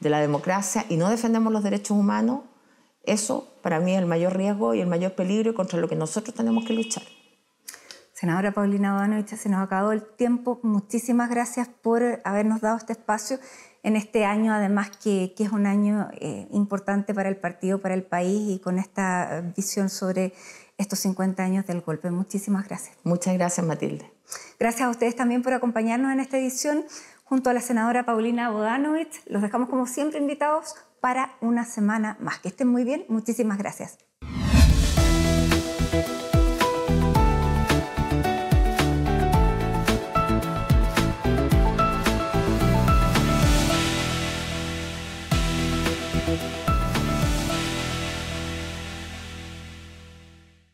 de la democracia y no defendemos los derechos humanos, eso para mí es el mayor riesgo y el mayor peligro contra lo que nosotros tenemos que luchar. Senadora Paulina Bodanovich, se nos acabó el tiempo. Muchísimas gracias por habernos dado este espacio en este año, además que, es un año eh, importante para el partido, para el país y con esta visión sobre estos 50 años del golpe. Muchísimas gracias. Muchas gracias, Matilde. Gracias a ustedes también por acompañarnos en esta edición junto a la senadora Paulina Bodanovich. Los dejamos como siempre invitados para una semana más. Que estén muy bien. Muchísimas gracias.